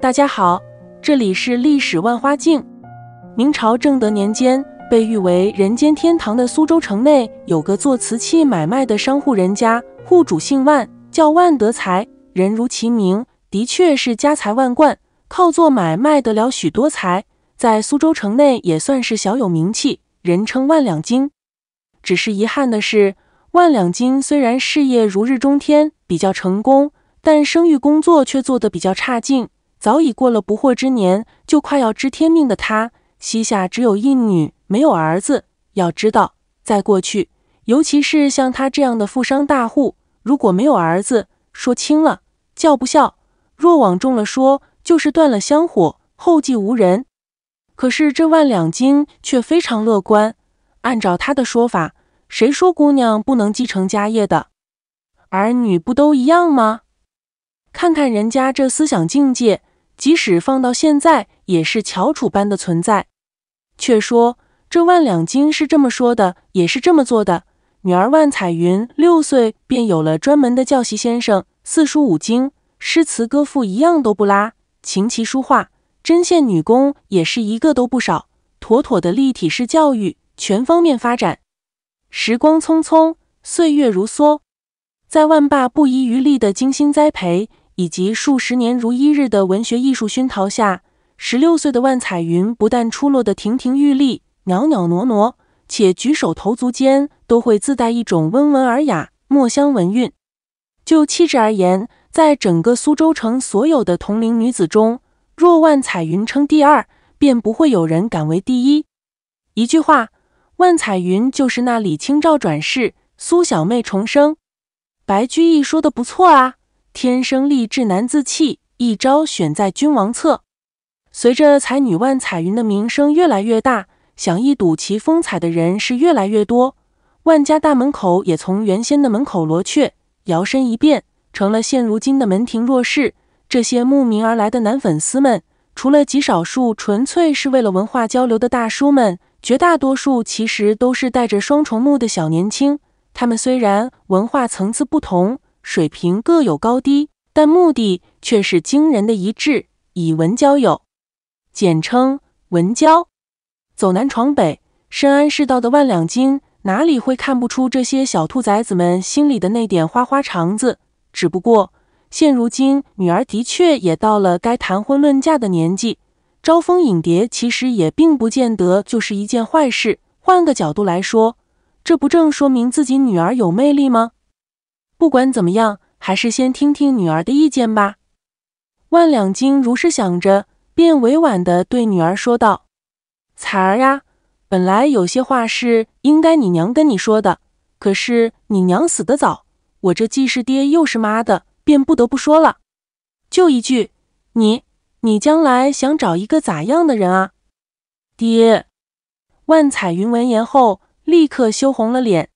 大家好，这里是历史万花镜。明朝正德年间，被誉为人间天堂的苏州城内，有个做瓷器买卖的商户人家，户主姓万，叫万德才，人如其名，的确是家财万贯，靠做买卖得了许多财，在苏州城内也算是小有名气，人称万两金。只是遗憾的是，万两金虽然事业如日中天，比较成功，但生育工作却做得比较差劲。早已过了不惑之年，就快要知天命的他，膝下只有一女，没有儿子。要知道，在过去，尤其是像他这样的富商大户，如果没有儿子，说轻了叫不孝，若往重了说，就是断了香火，后继无人。可是这万两金却非常乐观。按照他的说法，谁说姑娘不能继承家业的？儿女不都一样吗？看看人家这思想境界，即使放到现在也是翘楚般的存在。却说这万两金是这么说的，也是这么做的。女儿万彩云六岁便有了专门的教习先生，四书五经、诗词歌赋一样都不拉，琴棋书画、针线女工也是一个都不少，妥妥的立体式教育。全方面发展。时光匆匆，岁月如梭，在万爸不遗余力的精心栽培以及数十年如一日的文学艺术熏陶下，十六岁的万彩云不但出落的亭亭玉立、袅袅娜娜，且举手投足间都会自带一种温文尔雅、墨香文韵。就气质而言，在整个苏州城所有的同龄女子中，若万彩云称第二，便不会有人敢为第一。一句话。万彩云就是那李清照转世，苏小妹重生。白居易说的不错啊，天生丽质难自弃，一朝选在君王侧。随着才女万彩云的名声越来越大，想一睹其风采的人是越来越多。万家大门口也从原先的门口罗雀，摇身一变成了现如今的门庭若市。这些慕名而来的男粉丝们，除了极少数纯粹是为了文化交流的大叔们。绝大多数其实都是带着双重目的小年轻，他们虽然文化层次不同，水平各有高低，但目的却是惊人的一致：以文交友，简称文交。走南闯北、深谙世道的万两金，哪里会看不出这些小兔崽子们心里的那点花花肠子？只不过现如今，女儿的确也到了该谈婚论嫁的年纪。招蜂引蝶其实也并不见得就是一件坏事。换个角度来说，这不正说明自己女儿有魅力吗？不管怎么样，还是先听听女儿的意见吧。万两金如是想着，便委婉地对女儿说道：“彩儿呀，本来有些话是应该你娘跟你说的，可是你娘死得早，我这既是爹又是妈的，便不得不说了。就一句，你。”你将来想找一个咋样的人啊，爹？万彩云闻言后立刻羞红了脸。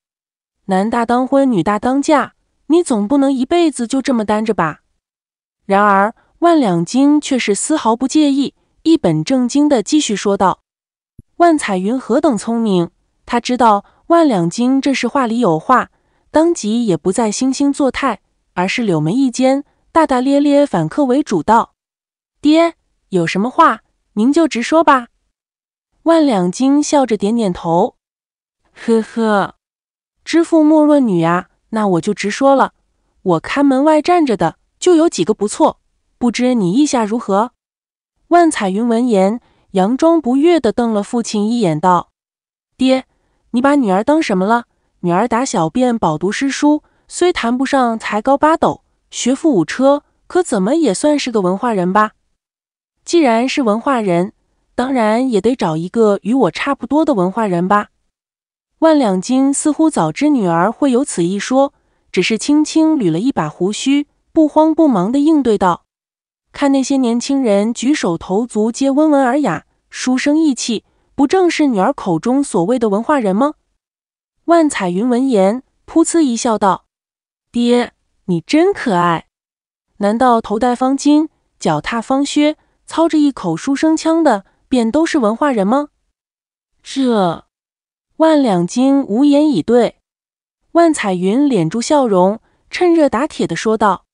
男大当婚，女大当嫁，你总不能一辈子就这么单着吧？然而万两金却是丝毫不介意，一本正经地继续说道。万彩云何等聪明，他知道万两金这是话里有话，当即也不再惺惺作态，而是柳眉一尖，大大咧咧反客为主道。爹，有什么话您就直说吧。万两金笑着点点头，呵呵，知父莫论女啊，那我就直说了，我看门外站着的就有几个不错，不知你意下如何？万彩云闻言，佯装不悦地瞪了父亲一眼，道：“爹，你把女儿当什么了？女儿打小便饱读诗书，虽谈不上才高八斗，学富五车，可怎么也算是个文化人吧？”既然是文化人，当然也得找一个与我差不多的文化人吧。万两金似乎早知女儿会有此一说，只是轻轻捋了一把胡须，不慌不忙地应对道：“看那些年轻人举手投足皆温文尔雅，书生意气，不正是女儿口中所谓的文化人吗？”万彩云闻言，噗呲一笑道：“爹，你真可爱！难道头戴方巾，脚踏方靴？”操着一口书生腔的，便都是文化人吗？这万两金无言以对。万彩云敛住笑容，趁热打铁的说道：“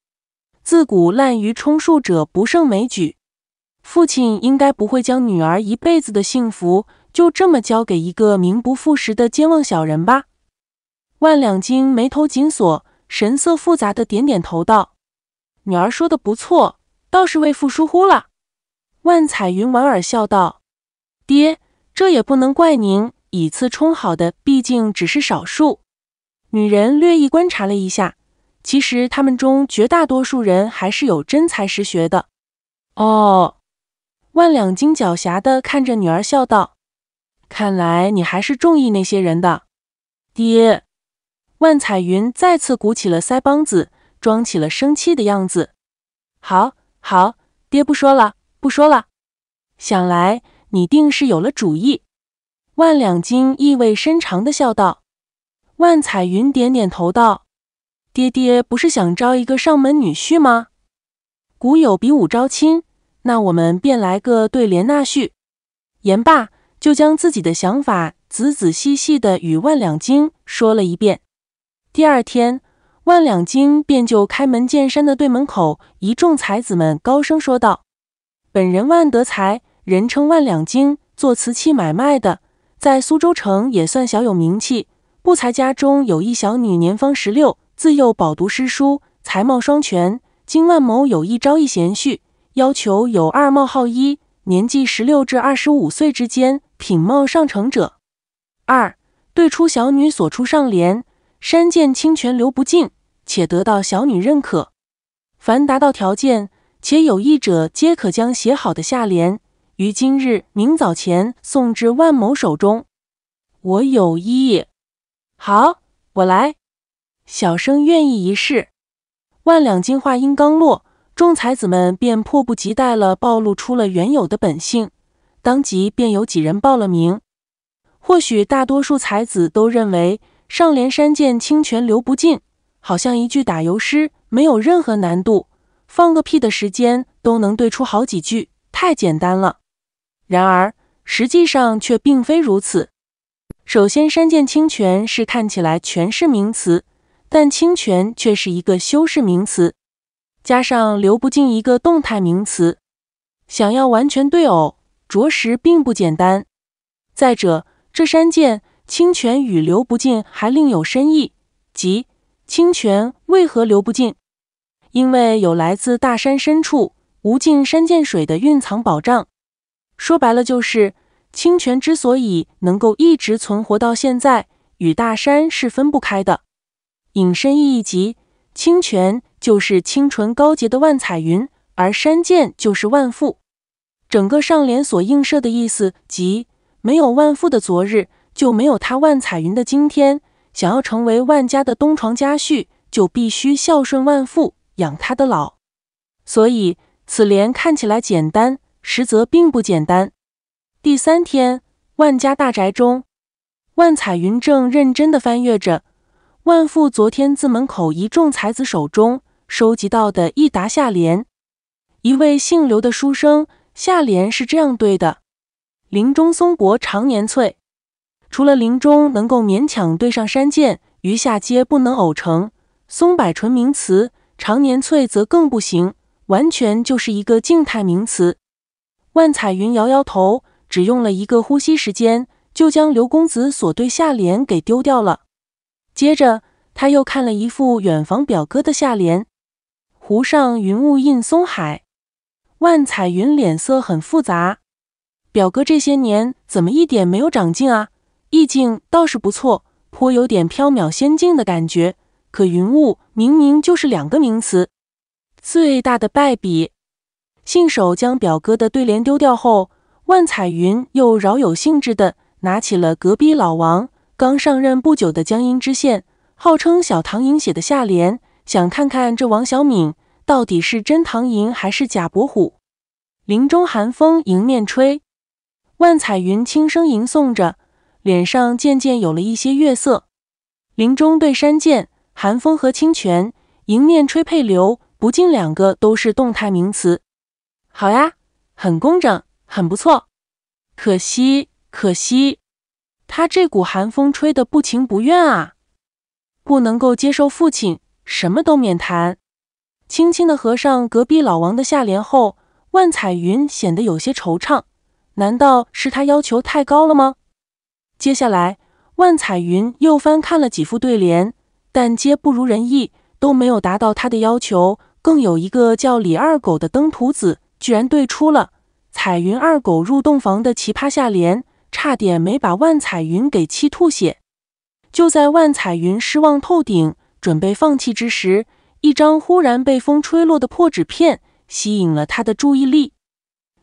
自古滥竽充数者不胜枚举，父亲应该不会将女儿一辈子的幸福就这么交给一个名不副实的奸忘小人吧？”万两金眉头紧锁，神色复杂的点点头道：“女儿说的不错，倒是为父疏忽了。”万彩云莞尔笑道：“爹，这也不能怪您，以次充好的毕竟只是少数。女人略一观察了一下，其实他们中绝大多数人还是有真才实学的。”哦，万两金狡黠的看着女儿笑道：“看来你还是中意那些人的。”爹，万彩云再次鼓起了腮帮子，装起了生气的样子。“好，好，爹不说了。”不说了，想来你定是有了主意。”万两金意味深长的笑道。万彩云点点头道：“爹爹不是想招一个上门女婿吗？古有比武招亲，那我们便来个对联纳婿。”言罢，就将自己的想法仔仔细细的与万两金说了一遍。第二天，万两金便就开门见山的对门口一众才子们高声说道。本人万德才，人称万两金，做瓷器买卖的，在苏州城也算小有名气。不才家中有一小女，年方十六，自幼饱读诗书，才貌双全。经万某有意招一贤婿，要求有二：冒号一，年纪十六至二十五岁之间，品貌上乘者；二，对出小女所出上联“山涧清泉流不尽”，且得到小女认可。凡达到条件。且有意者皆可将写好的下联于今日明早前送至万某手中。我有意。好，我来。小生愿意一试。万两金话音刚落，众才子们便迫不及待了，暴露出了原有的本性。当即便有几人报了名。或许大多数才子都认为“上联山涧清泉流不尽”好像一句打油诗，没有任何难度。放个屁的时间都能对出好几句，太简单了。然而实际上却并非如此。首先，山涧清泉是看起来全是名词，但清泉却是一个修饰名词，加上流不进一个动态名词，想要完全对偶，着实并不简单。再者，这山涧清泉与流不进还另有深意，即清泉为何流不进？因为有来自大山深处无尽山涧水的蕴藏宝藏，说白了就是清泉之所以能够一直存活到现在，与大山是分不开的。引申意义即清泉就是清纯高洁的万彩云，而山涧就是万富。整个上联所映射的意思即没有万富的昨日，就没有他万彩云的今天。想要成为万家的东床佳婿，就必须孝顺万富。养他的老，所以此联看起来简单，实则并不简单。第三天，万家大宅中，万彩云正认真地翻阅着万富昨天自门口一众才子手中收集到的一沓下联。一位姓刘的书生下联是这样对的：“林中松柏常年翠。”除了“林中”能够勉强对上“山涧”，余下皆不能偶成。松柏纯名词。常年翠则更不行，完全就是一个静态名词。万彩云摇摇头，只用了一个呼吸时间，就将刘公子所对下联给丢掉了。接着，他又看了一副远房表哥的下联：湖上云雾映松海。万彩云脸色很复杂，表哥这些年怎么一点没有长进啊？意境倒是不错，颇有点缥缈仙境的感觉。可云雾明明就是两个名词，最大的败笔。信手将表哥的对联丢掉后，万彩云又饶有兴致地拿起了隔壁老王刚上任不久的江阴知县，号称小唐寅写的下联，想看看这王小敏到底是真唐寅还是假伯虎。林中寒风迎面吹，万彩云轻声吟诵着，脸上渐渐有了一些月色。林中对山涧。寒风和清泉迎面吹，配流不尽，两个都是动态名词。好呀，很工整，很不错。可惜，可惜，他这股寒风吹得不情不愿啊，不能够接受父亲，什么都免谈。轻轻的合上隔壁老王的下联后，万彩云显得有些惆怅。难道是他要求太高了吗？接下来，万彩云又翻看了几副对联。但皆不如人意，都没有达到他的要求。更有一个叫李二狗的登徒子，居然对出了“彩云二狗入洞房”的奇葩下联，差点没把万彩云给气吐血。就在万彩云失望透顶，准备放弃之时，一张忽然被风吹落的破纸片吸引了他的注意力。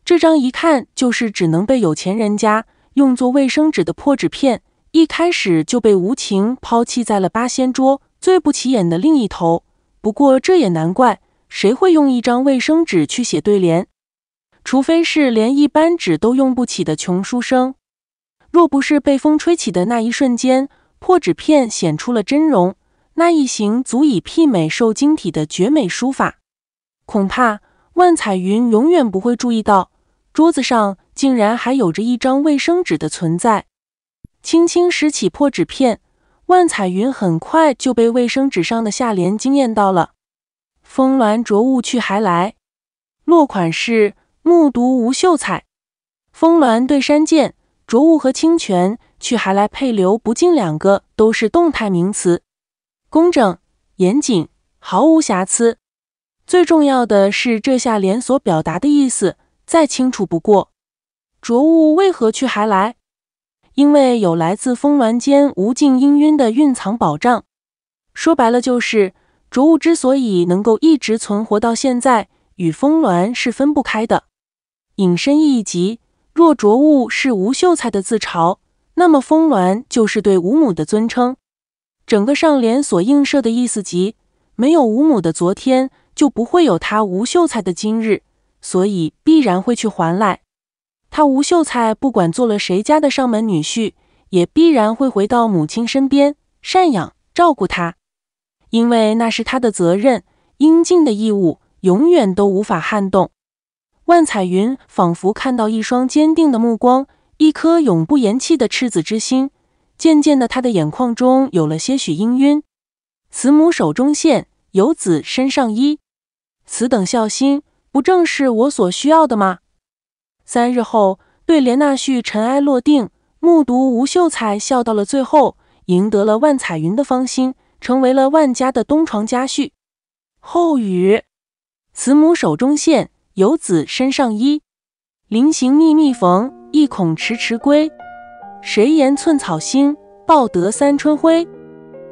这张一看就是只能被有钱人家用作卫生纸的破纸片。一开始就被无情抛弃在了八仙桌最不起眼的另一头。不过这也难怪，谁会用一张卫生纸去写对联？除非是连一般纸都用不起的穷书生。若不是被风吹起的那一瞬间，破纸片显出了真容，那一行足以媲美瘦金体的绝美书法，恐怕万彩云永远不会注意到桌子上竟然还有着一张卫生纸的存在。轻轻拾起破纸片，万彩云很快就被卫生纸上的下联惊艳到了：“峰峦着雾去还来。”落款是木渎吴秀才。峰峦对山涧，浊雾和清泉去还来配流不尽，两个都是动态名词，工整严谨，毫无瑕疵。最重要的是，这下联所表达的意思再清楚不过：浊雾为何去还来？因为有来自峰峦间无尽氤氲的蕴藏宝藏，说白了就是浊物之所以能够一直存活到现在，与峰峦是分不开的。引申意义即，若浊物是吴秀才的自嘲，那么峰峦就是对吴母的尊称。整个上联所映射的意思即，没有吴母的昨天，就不会有他吴秀才的今日，所以必然会去还来。他吴秀才不管做了谁家的上门女婿，也必然会回到母亲身边赡养照顾她，因为那是他的责任应尽的义务，永远都无法撼动。万彩云仿佛看到一双坚定的目光，一颗永不言弃的赤子之心。渐渐的，他的眼眶中有了些许氤氲。慈母手中线，游子身上衣，此等孝心，不正是我所需要的吗？三日后，对联纳婿尘埃落定，目睹吴秀才笑到了最后，赢得了万彩云的芳心，成为了万家的东床佳婿。后语：慈母手中线，游子身上衣。临行密密缝，意恐迟迟归。谁言寸草心，报得三春晖。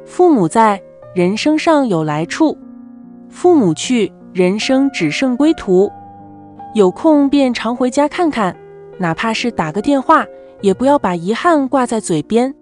父母在，人生尚有来处；父母去，人生只剩归途。有空便常回家看看，哪怕是打个电话，也不要把遗憾挂在嘴边。